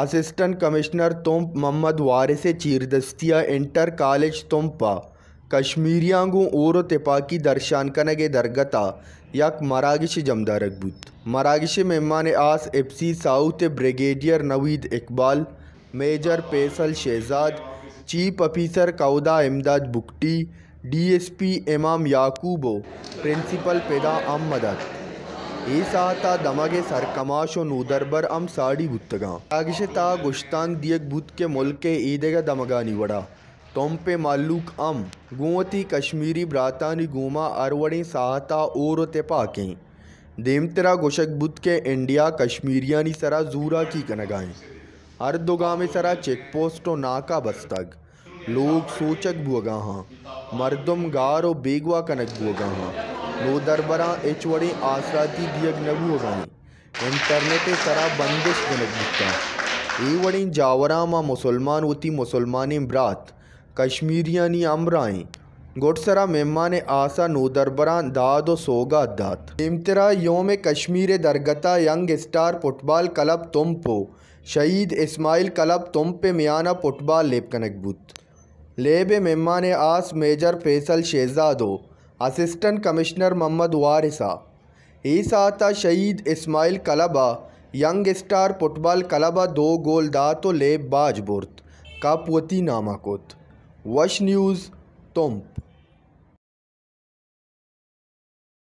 assistant commissioner तुम मोहम्मद वारिस चीरदस्तिया inter college तुम्पा कश्मीरियांगू और तिपाकी दर्शान के दरगता यक मरागिश जमदा रकबूत मरागिश मेहमान आस FC south brigadier Naveed Iqbal major पेसल शहजाद चीफ ऑफिसर कौदा इमदाद बुकटी डीएसपी इमाम याकूबो प्रिंसिपल पैदा अहमदत ಈ ಸಾತ ದಮಗೆ ಸರ್ಕಮಾಶೋ ನೂದರ್ಬರ್ ಅಂ ಸಾಡಿ ಬುತ್ತಗ ತಾಗಿಶೆ ತಾ ಗುಷ್ತಾಂಗ್ ದಿಯಕ್ के ಮೊಲ್ಕೆ ಈದೆಗ ದಮಗ ನಿವಡ तोम्पे मालूक अम गुवती कश्मीरी ब्रातानी गुमा अरवड़ी साहता और तेपाकें देमतरा गोशक बुत के इंडिया कश्मीरियानी सरा जूरा की कनगाए हर दुगा में सरा चेक पोस्ट और नाका बस्तक लोग सोचक बुआगा मरदम मर्दम गार और बेगवा कनक बुआगा ಲೋದರ್ಬರ दियग ಆಸರಾತಿ ದಿಯಗ್ನಗುವಗಾನಿ इंटरनेट सरा बंदिश दिनगता ए वड़ी जावरा मा मुसलमान उती मुसलमानी ब्रात कश्मीरियानी अमराई गोटसरा मेहमान आसा नूदरबरा दाद व सोगा दात इमतरा योम कश्मीर दरगता यंग स्टार फुटबॉल क्लब तुम्पो शहीद इस्माइल क्लब तुम पे मियाना फुटबॉल लेब कनकबूत लेब मेहमान आस मेजर फैसल शहजादो असिस्टेंट कमिश्नर मोहम्मद वारिसा ईसा शहीद इस्माइल कलाबा यंग स्टार फुटबॉल कलाबा दो गोल दा तो ले बाजबुर्त कापवती नामाकुत वश न्यूज़ तुम्प